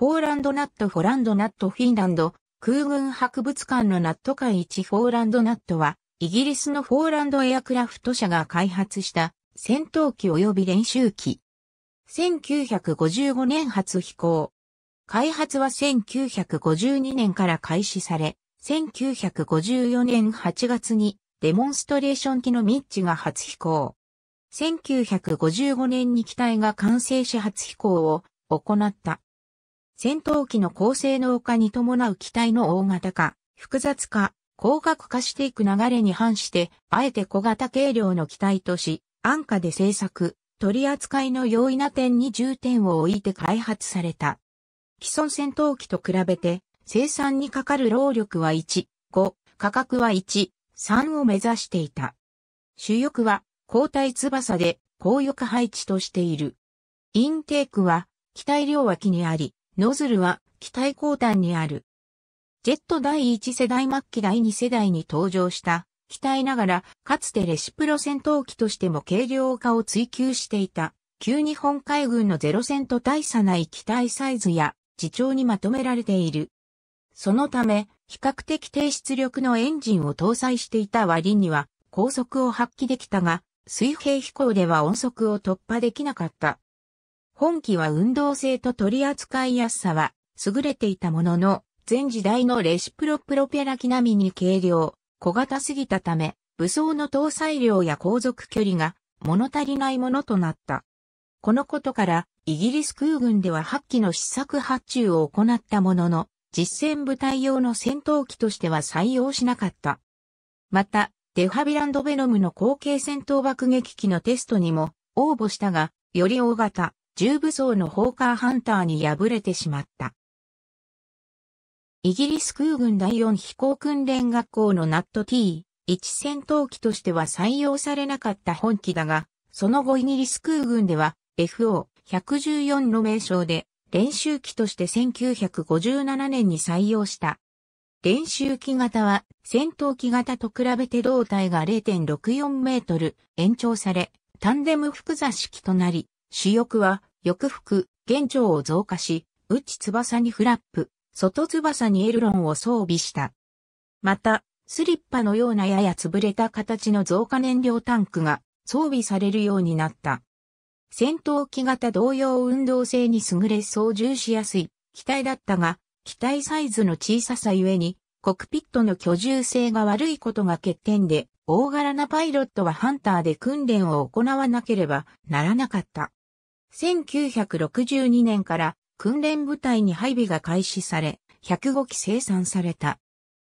フォーランドナットフォランドナットフィンランド空軍博物館のナット界一フォーランドナットはイギリスのフォーランドエアクラフト社が開発した戦闘機及び練習機。1955年初飛行。開発は1952年から開始され、1954年8月にデモンストレーション機のミッチが初飛行。1955年に機体が完成し初飛行を行った。戦闘機の高性能化に伴う機体の大型化、複雑化、高額化していく流れに反して、あえて小型軽量の機体とし、安価で製作、取り扱いの容易な点に重点を置いて開発された。既存戦闘機と比べて、生産にかかる労力は1、5、価格は1、3を目指していた。主翼は、交代翼で、高翼配置としている。インテークは、機体両脇にあり、ノズルは機体後端にある。ジェット第1世代末期第2世代に登場した機体ながら、かつてレシプロ戦闘機としても軽量化を追求していた、旧日本海軍のゼロ戦と大差ない機体サイズや、自重にまとめられている。そのため、比較的低出力のエンジンを搭載していた割には、高速を発揮できたが、水平飛行では音速を突破できなかった。本機は運動性と取り扱いやすさは優れていたものの、前時代のレシプロプロペラ機並みに軽量、小型すぎたため、武装の搭載量や航続距離が物足りないものとなった。このことから、イギリス空軍では8機の試作発注を行ったものの、実戦部隊用の戦闘機としては採用しなかった。また、デファビランドベノムの後継戦闘爆撃機のテストにも応募したが、より大型、重武装のホーカーハンターに敗れてしまった。イギリス空軍第4飛行訓練学校のナット t 1戦闘機としては採用されなかった本機だが、その後イギリス空軍では FO114 の名称で練習機として1957年に採用した。練習機型は戦闘機型と比べて胴体が0.64メートル延長され、タンデム複座式となり、主翼は、翼腹、現状を増加し、内翼にフラップ、外翼にエルロンを装備した。また、スリッパのようなやや潰れた形の増加燃料タンクが装備されるようになった。戦闘機型同様運動性に優れ操縦しやすい機体だったが、機体サイズの小ささゆえに、コクピットの居住性が悪いことが欠点で、大柄なパイロットはハンターで訓練を行わなければならなかった。1962年から訓練部隊に配備が開始され、105機生産された。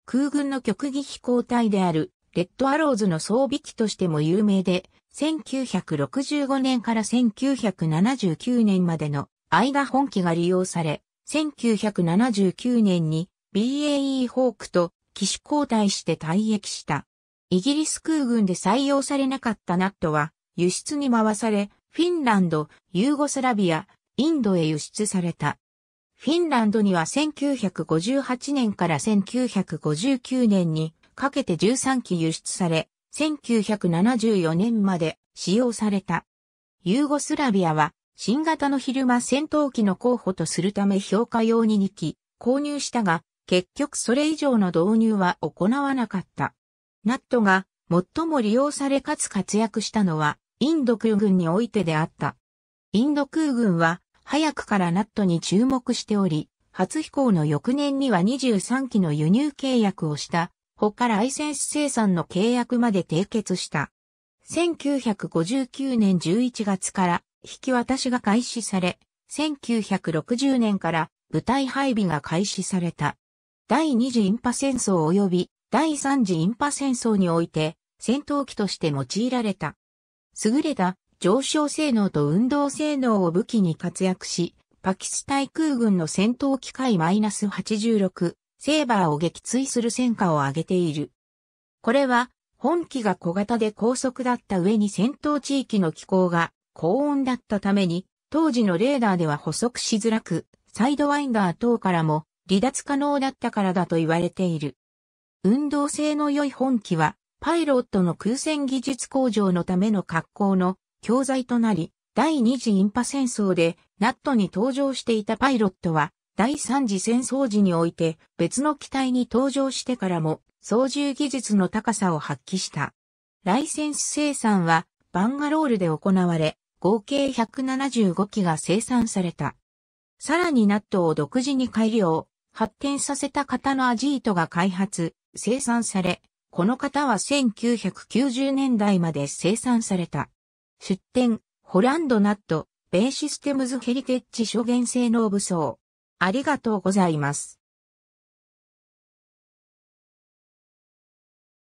空軍の極技飛行隊であるレッドアローズの装備機としても有名で、1965年から1979年までの間本機が利用され、1979年に BAE ホークと機種交代して退役した。イギリス空軍で採用されなかったナットは輸出に回され、フィンランド、ユーゴスラビア、インドへ輸出された。フィンランドには1958年から1959年にかけて13機輸出され、1974年まで使用された。ユーゴスラビアは新型の昼間戦闘機の候補とするため評価用に2機購入したが、結局それ以上の導入は行わなかった。ナットが最も利用されかつ活躍したのはインド空軍においてであった。インド空軍は早くからナットに注目しており、初飛行の翌年には23機の輸入契約をした、他ライセンス生産の契約まで締結した。1959年11月から引き渡しが開始され、1960年から部隊配備が開始された。第二次インパ戦争及び第三次インパ戦争において戦闘機として用いられた。優れた上昇性能と運動性能を武器に活躍し、パキスタイ空軍の戦闘機械マイナス -86 セーバーを撃墜する戦果を上げている。これは本機が小型で高速だった上に戦闘地域の気候が高温だったために当時のレーダーでは捕捉しづらくサイドワインダー等からも離脱可能だったからだと言われている。運動性の良い本機はパイロットの空戦技術向上のための格好の教材となり、第二次インパ戦争でナットに登場していたパイロットは、第三次戦争時において別の機体に登場してからも操縦技術の高さを発揮した。ライセンス生産はバンガロールで行われ、合計175機が生産された。さらにナットを独自に改良、発展させた型のアジートが開発、生産され、この型は1990年代まで生産された。出展、ホランドナット、ベーシステムズヘリテッジ諸元性能武装。ありがとうございます。